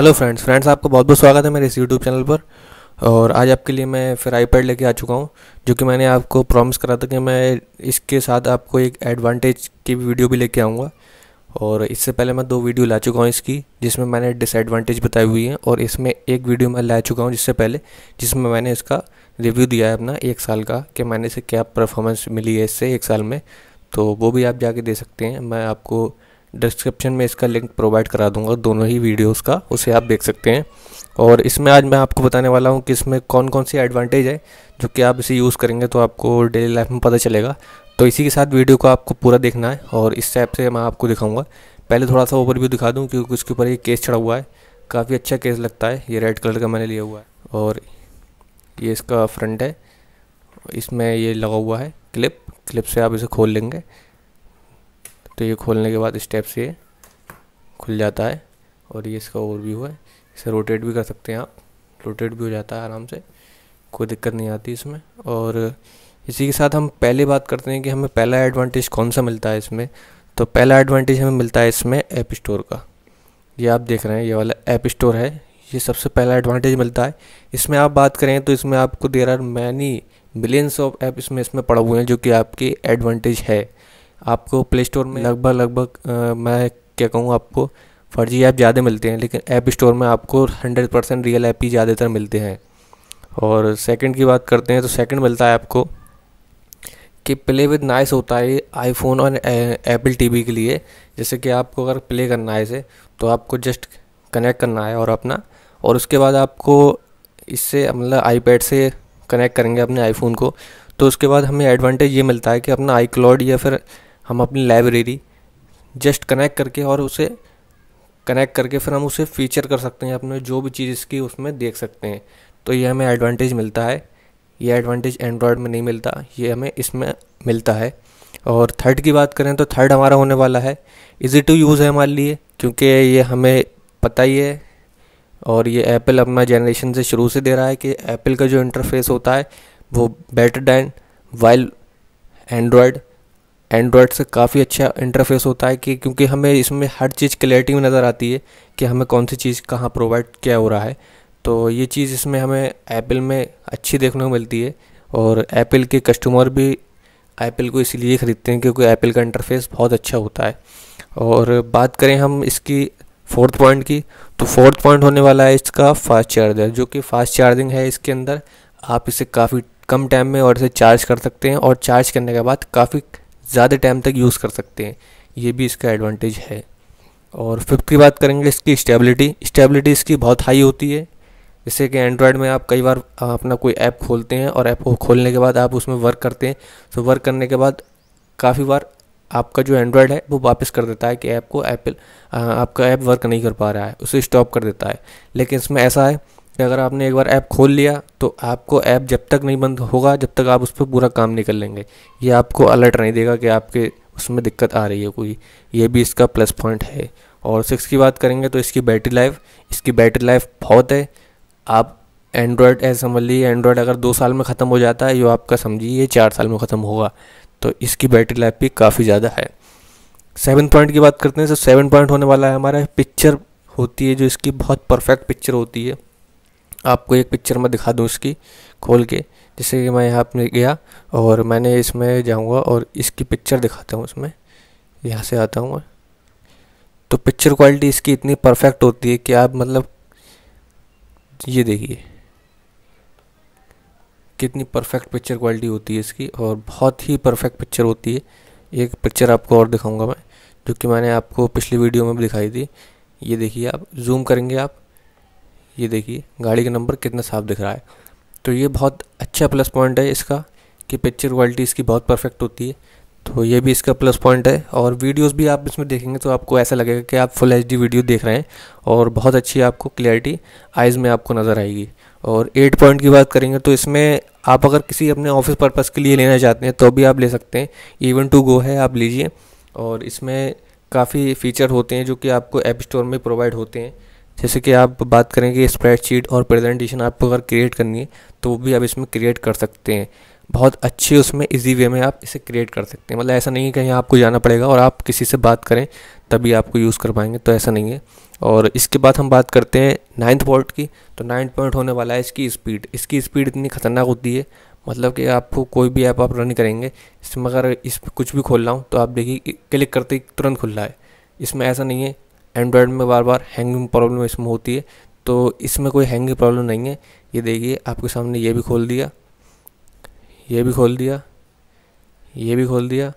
hello friends friends आपका बहुत बहुत स्वागत है मेरे इस यूट्यूब चैनल पर और आज आपके लिए मैं फिर आईपैड लेके आ चुका हूँ जो कि मैंने आपको प्रॉमिस करा था कि मैं इसके साथ आपको एक एडवांटेज की वीडियो भी लेके आऊँगा और इससे पहले मैं दो वीडियो ला चुका हूँ इसकी जिसमें मैंने डिसएडवांटेज बताई हुई है और इसमें एक वीडियो मैं ला चुका हूँ जिससे पहले जिसमें मैंने इसका रिव्यू दिया है अपना एक साल का कि मैंने इसे क्या परफॉर्मेंस मिली है इससे एक साल में तो वो भी आप जाके दे सकते हैं मैं आपको डिस्क्रिप्शन में इसका लिंक प्रोवाइड करा दूंगा दोनों ही वीडियोस का उसे आप देख सकते हैं और इसमें आज मैं आपको बताने वाला हूँ कि इसमें कौन कौन सी एडवांटेज है जो कि आप इसे यूज़ करेंगे तो आपको डेली लाइफ में पता चलेगा तो इसी के साथ वीडियो को आपको पूरा देखना है और इस ऐप से मैं आपको दिखाऊँगा पहले थोड़ा सा ओवरव्यू दिखा दूँ क्योंकि उसके ऊपर ये केस चढ़ा हुआ है काफ़ी अच्छा केस लगता है ये रेड कलर का मैंने लिया हुआ है और ये इसका फ्रंट है इसमें ये लगा हुआ है क्लिप क्लिप से आप इसे खोल लेंगे तो ये खोलने के बाद स्टेप से खुल जाता है और ये इसका ओवरव्यू है इसे रोटेट भी कर सकते हैं आप रोटेट भी हो जाता है आराम से कोई दिक्कत नहीं आती इसमें और इसी के साथ हम पहले बात करते हैं कि हमें पहला एडवांटेज कौन सा मिलता है इसमें तो पहला एडवांटेज हमें मिलता है इसमें ऐप स्टोर का ये आप देख रहे हैं ये वाला ऐप स्टोर है ये सबसे पहला एडवांटेज मिलता है इसमें आप बात करें तो इसमें आपको there are many millions of app इसमें इसमें पड़ा हुए हैं जो कि आपकी एडवांटेज है आपको प्ले स्टोर में लगभग लगभग मैं क्या कहूँ आपको फर्जी ऐप ज़्यादा मिलते हैं लेकिन ऐप स्टोर में आपको हंड्रेड परसेंट रियल ऐप ही ज़्यादातर मिलते हैं और सेकंड की बात करते हैं तो सेकंड मिलता है आपको कि प्ले विद नाइस होता है आईफोन और एप्पल टीवी के लिए जैसे कि आपको अगर प्ले करना है इसे तो आपको जस्ट कनेक्ट करना है और अपना और उसके बाद आपको इससे मतलब आईपैड से कनेक्ट करेंगे अपने आईफोन को तो उसके बाद हमें एडवांटेज ये मिलता है कि अपना आई या फिर हम अपनी लाइब्रेरी जस्ट कनेक्ट करके और उसे कनेक्ट करके फिर हम उसे फीचर कर सकते हैं अपने जो भी चीज़ इसकी उसमें देख सकते हैं तो ये हमें एडवांटेज मिलता है ये एडवांटेज एंड्रॉयड में नहीं मिलता ये हमें इसमें मिलता है और थर्ड की बात करें तो थर्ड हमारा होने वाला है इजी टू यूज़ है हमारे लिए क्योंकि ये हमें पता ही है और ये एप्पल अपना जनरेशन से शुरू से दे रहा है कि एप्पल का जो इंटरफेस होता है वो better than while android android से काफ़ी अच्छा इंटरफेस होता है कि क्योंकि हमें इसमें हर चीज़ क्लैरिटी में नज़र आती है कि हमें कौन सी चीज़ कहाँ प्रोवाइड क्या हो रहा है तो ये चीज़ इसमें हमें एप्पल में अच्छी देखने को मिलती है और एप्पल के कस्टमर भी एप्पल को इसलिए ख़रीदते हैं क्योंकि एप्पल का इंटरफेस बहुत अच्छा होता है और बात करें हम इसकी फोर्थ पॉइंट की तो फोर्थ पॉइंट होने वाला है इसका फास्ट चार्जर जो कि फास्ट चार्जिंग है इसके अंदर आप इसे काफ़ी कम टाइम में और इसे चार्ज कर सकते हैं और चार्ज करने के बाद काफ़ी ज़्यादा टाइम तक यूज़ कर सकते हैं ये भी इसका एडवांटेज है और फिफ्थ की बात करेंगे इसकी स्टेबिलिटी स्टेबिलिटी इसकी बहुत हाई होती है जैसे कि एंड्रॉयड में आप कई बार अपना कोई ऐप खोलते हैं और ऐप को खोलने के बाद आप उसमें वर्क करते हैं तो वर्क करने के बाद काफ़ी बार आपका जो एंड्रॉयड है वो वापस कर देता है कि ऐप को एप्पल आपका ऐप वर्क नहीं कर पा रहा है उसे स्टॉप कर देता है लेकिन इसमें ऐसा है कि अगर आपने एक बार ऐप खोल लिया तो आपको ऐप जब तक नहीं बंद होगा जब तक आप उस पर पूरा काम नहीं कर लेंगे ये आपको अलर्ट नहीं देगा कि आपके उसमें दिक्कत आ रही है कोई ये भी इसका प्लस पॉइंट है और सिक्स की बात करेंगे तो इसकी बैटरी लाइफ इसकी बैटरी लाइफ बहुत है आप एंड्रॉयड ऐसा समझ लीजिए एंड्रॉयड अगर दो साल में ख़त्म हो जाता है जो आपका समझिए चार साल में ख़त्म होगा तो इसकी बैटरी लाइफ भी काफ़ी ज़्यादा है सेवन पॉइंट की बात करते हैं तो सेवन पॉइंट होने वाला है हमारा पिक्चर होती है जो इसकी बहुत परफेक्ट पिक्चर होती है आपको एक पिक्चर मैं दिखा दूँ इसकी खोल के जैसे कि मैं यहाँ पर गया और मैंने इसमें जाऊँगा और इसकी पिक्चर दिखाता हूँ उसमें यहाँ से आता हूँ तो पिक्चर क्वालिटी इसकी इतनी परफेक्ट होती है कि आप मतलब ये देखिए कितनी परफेक्ट पिक्चर क्वालिटी होती है इसकी और बहुत ही परफेक्ट पिक्चर होती है एक पिक्चर आपको और दिखाऊंगा मैं जो कि मैंने आपको पिछली वीडियो में भी दिखाई थी ये देखिए आप जूम करेंगे आप ये देखिए गाड़ी का नंबर कितना साफ दिख रहा है तो ये बहुत अच्छा प्लस पॉइंट है इसका कि पिक्चर क्वालिटी इसकी बहुत परफेक्ट होती है तो ये भी इसका प्लस पॉइंट है और वीडियोस भी आप इसमें देखेंगे तो आपको ऐसा लगेगा कि आप फुल एच वीडियो देख रहे हैं और बहुत अच्छी आपको क्लियरिटी आइज़ में आपको नज़र आएगी और एट पॉइंट की बात करेंगे तो इसमें आप अगर किसी अपने ऑफिस पर्पज़ के लिए लेना चाहते हैं तो भी आप ले सकते हैं इवन टू गो है आप लीजिए और इसमें काफ़ी फ़ीचर होते हैं जो कि आपको ऐप स्टोर में प्रोवाइड होते हैं जैसे कि आप बात करें कि स्प्रेडशीट और प्रेजेंटेशन आपको अगर क्रिएट करनी है तो वो भी आप इसमें क्रिएट कर सकते हैं बहुत अच्छे उसमें इजी वे में आप इसे क्रिएट कर सकते हैं मतलब ऐसा नहीं है कि आपको जाना पड़ेगा और आप किसी से बात करें तभी आपको यूज़ कर पाएंगे तो ऐसा नहीं है और इसके बाद हम बात करते हैं नाइन्थ पॉइंट की तो नाइन्थ पॉइंट होने वाला है इसकी स्पीड इसकी स्पीड इतनी ख़तरनाक होती है मतलब कि आपको कोई भी ऐप आप रन करेंगे इसमें अगर इस कुछ भी खोल रहा हूँ तो आप देखिए क्लिक करते ही तुरंत खुल रहा है इसमें ऐसा नहीं है एंड्रॉयड में बार बार हैंगिंग प्रॉब्लम इसमें होती है तो इसमें कोई हैंगिंग प्रॉब्लम नहीं है ये देखिए आपके सामने ये भी खोल दिया ये भी खोल दिया ये भी खोल दिया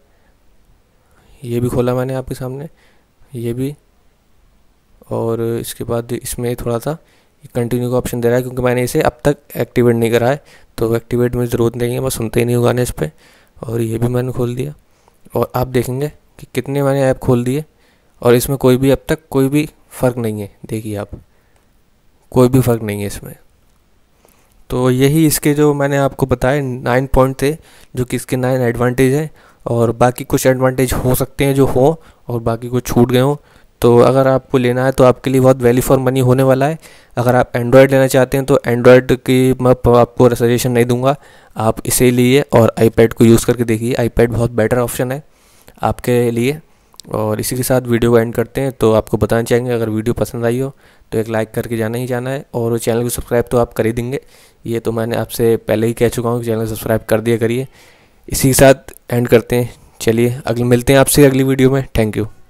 ये भी खोला मैंने आपके सामने ये भी और इसके बाद इसमें थोड़ा सा कंटिन्यू का ऑप्शन दे रहा है क्योंकि मैंने इसे अब तक एक्टिवेट नहीं करा है तो एक्टिवेट में ज़रूरत नहीं है मैं सुनते ही नहीं हूँ गाने इस पर और ये भी मैंने खोल दिया और आप देखेंगे कि कितने मैंने ऐप खोल दिए और इसमें कोई भी अब तक कोई भी फ़र्क नहीं है देखिए आप कोई भी फ़र्क नहीं है इसमें तो यही इसके जो मैंने आपको बताए नाइन पॉइंट थे जो कि इसके नाइन एडवांटेज हैं और बाकी कुछ एडवांटेज हो सकते हैं जो हो और बाकी कुछ छूट गए हों तो अगर आपको लेना है तो आपके लिए बहुत वैल्यू फॉर मनी होने वाला है अगर आप एंड्रॉयड लेना चाहते हैं तो एंड्रॉयड की मैं आपको सजेशन नहीं दूंगा आप इसे लिए और आईपैड को यूज़ करके देखिए आईपैड बहुत बेटर ऑप्शन है आपके लिए और इसी के साथ वीडियो को एंड करते हैं तो आपको बताना चाहेंगे अगर वीडियो पसंद आई हो तो एक लाइक करके जाना ही जाना है और चैनल को सब्सक्राइब तो आप कर ही देंगे ये तो मैंने आपसे पहले ही कह चुका हूँ कि चैनल सब्सक्राइब कर दिया करिए इसी के साथ एंड करते हैं चलिए अगले मिलते हैं आपसे अगली वीडियो में थैंक यू